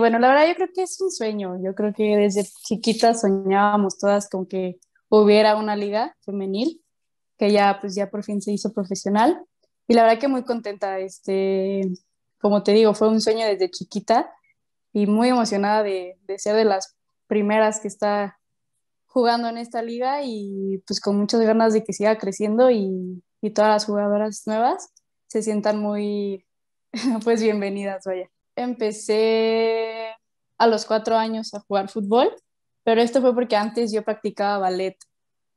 Bueno, la verdad yo creo que es un sueño. Yo creo que desde chiquitas soñábamos todas con que hubiera una liga femenil que ya pues ya por fin se hizo profesional y la verdad que muy contenta. Este, como te digo, fue un sueño desde chiquita y muy emocionada de, ser de las primeras que está jugando en esta liga y pues con muchas ganas de que siga creciendo y, todas las jugadoras nuevas se sientan muy pues bienvenidas, vaya empecé a los cuatro años a jugar fútbol, pero esto fue porque antes yo practicaba ballet,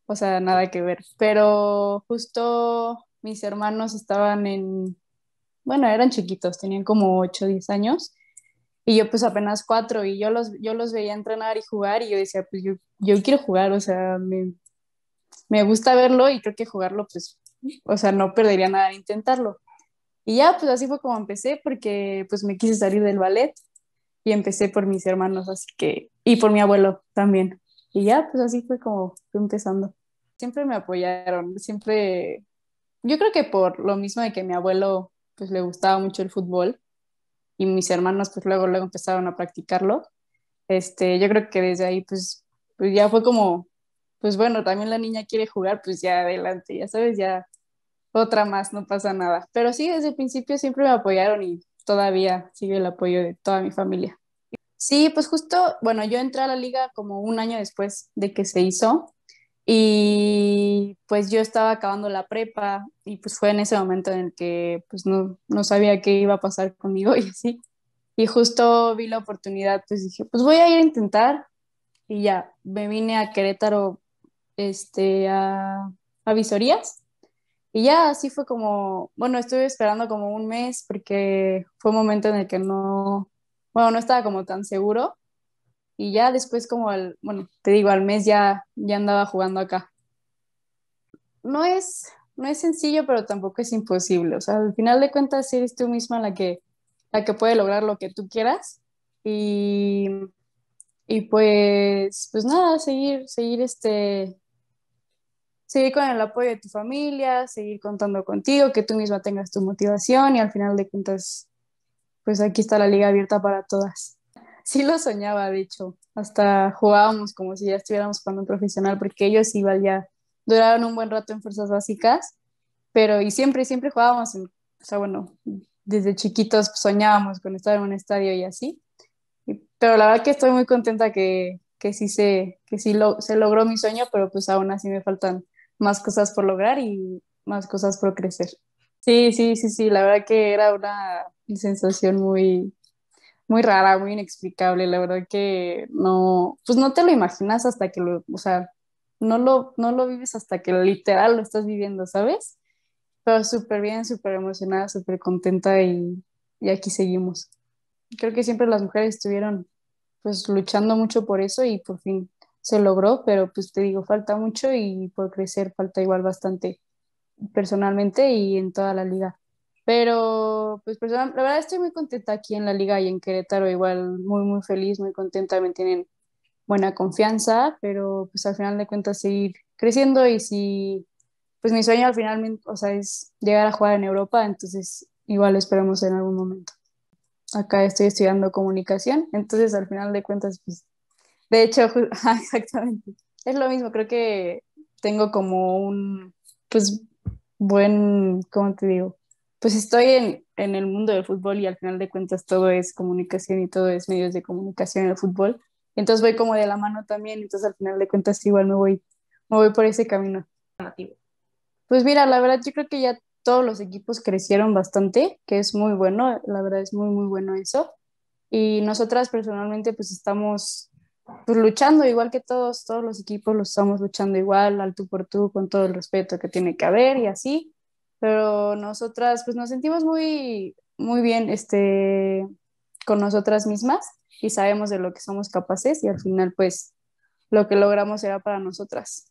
o sea, nada que ver. Pero justo mis hermanos estaban en, bueno, eran chiquitos, tenían como 8 10 años, y yo pues apenas cuatro, y yo los, yo los veía entrenar y jugar, y yo decía, pues yo, yo quiero jugar, o sea, me, me gusta verlo y creo que jugarlo, pues, o sea, no perdería nada en intentarlo. Y ya, pues así fue como empecé, porque pues me quise salir del ballet y empecé por mis hermanos, así que, y por mi abuelo también. Y ya, pues así fue como empezando. Siempre me apoyaron, siempre, yo creo que por lo mismo de que mi abuelo pues le gustaba mucho el fútbol y mis hermanos pues luego, luego empezaron a practicarlo. Este, yo creo que desde ahí pues, pues ya fue como, pues bueno, también la niña quiere jugar, pues ya adelante, ya sabes, ya otra más, no pasa nada. Pero sí, desde el principio siempre me apoyaron y todavía sigue el apoyo de toda mi familia. Sí, pues justo, bueno, yo entré a la liga como un año después de que se hizo y pues yo estaba acabando la prepa y pues fue en ese momento en el que pues no, sabía qué iba a pasar conmigo y así. Y justo vi la oportunidad, pues dije, pues voy a ir a intentar y ya, me vine a Querétaro este, a, a visorías y ya así fue como, bueno, estuve esperando como un mes porque fue un momento en el que no, bueno, no estaba como tan seguro. Y ya después como al, bueno, te digo, al mes ya, ya andaba jugando acá. No es, no es sencillo, pero tampoco es imposible. O sea, al final de cuentas eres tú misma la que, la que puede lograr lo que tú quieras. Y, y pues, pues nada, seguir, seguir este, seguir con el apoyo de tu familia, seguir contando contigo, que tú misma tengas tu motivación y al final de cuentas, pues aquí está la liga abierta para todas. Sí lo soñaba, de hecho, hasta jugábamos como si ya estuviéramos jugando un profesional, porque ellos igual ya duraron un buen rato en fuerzas básicas, pero y siempre, siempre jugábamos, en, o sea, bueno, desde chiquitos soñábamos con estar en un estadio y así, pero la verdad que estoy muy contenta que, que sí se, que sí se logró mi sueño, pero pues aún así me faltan más cosas por lograr y más cosas por crecer. Sí, sí, sí, sí, la verdad que era una sensación muy, muy rara, muy inexplicable, la verdad que no, pues no te lo imaginas hasta que lo, o sea, no lo, no lo vives hasta que literal lo estás viviendo, ¿sabes? Pero súper bien, súper emocionada, súper contenta y, y aquí seguimos. Creo que siempre las mujeres estuvieron pues luchando mucho por eso y por fin se logró, pero pues te digo, falta mucho y por crecer falta igual bastante personalmente y en toda la liga. Pero pues la verdad estoy muy contenta aquí en la liga y en Querétaro, igual muy muy feliz, muy contenta, me tienen buena confianza, pero pues al final de cuentas seguir creciendo y si pues mi sueño al final, o sea, es llegar a jugar en Europa, entonces igual esperamos en algún momento. Acá estoy estudiando comunicación, entonces al final de cuentas pues de hecho, ah, exactamente. Es lo mismo, creo que tengo como un, pues, buen, ¿cómo te digo? Pues estoy en, en el mundo del fútbol y al final de cuentas todo es comunicación y todo es medios de comunicación en el fútbol. Entonces voy como de la mano también, entonces al final de cuentas igual me voy, me voy por ese camino. Pues mira, la verdad yo creo que ya todos los equipos crecieron bastante, que es muy bueno, la verdad es muy, muy bueno eso. Y nosotras personalmente pues estamos pues, luchando igual que todos, todos los equipos lo estamos luchando igual, al tú por tú, con todo el respeto que tiene que haber y así, pero nosotras pues nos sentimos muy, muy bien este, con nosotras mismas y sabemos de lo que somos capaces y al final pues lo que logramos será para nosotras.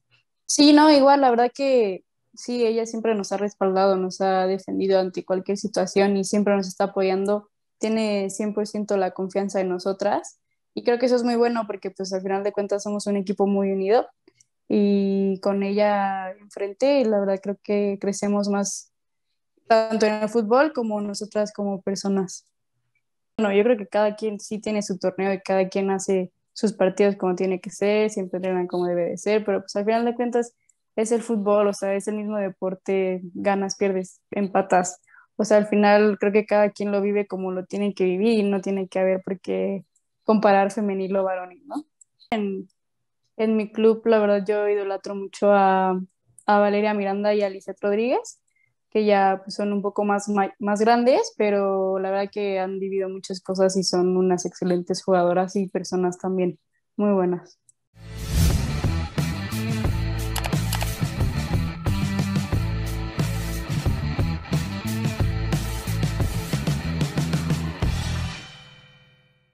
Sí, no, igual, la verdad que sí, ella siempre nos ha respaldado, nos ha defendido ante cualquier situación y siempre nos está apoyando, tiene 100% la confianza en nosotras y creo que eso es muy bueno porque pues al final de cuentas somos un equipo muy unido y con ella enfrente y la verdad creo que crecemos más tanto en el fútbol como nosotras como personas. Bueno, yo creo que cada quien sí tiene su torneo y cada quien hace sus partidos como tiene que ser, siempre entrenan como debe de ser, pero pues al final de cuentas es el fútbol, o sea, es el mismo deporte, ganas, pierdes, empatas. O sea, al final creo que cada quien lo vive como lo tiene que vivir y no tiene que haber porque comparar femenil o varonil, ¿no? En, mi club, la verdad, yo idolatro mucho a, a Valeria Miranda y a Lizeth Rodríguez, que ya pues, son un poco más, más grandes, pero la verdad que han vivido muchas cosas y son unas excelentes jugadoras y personas también muy buenas.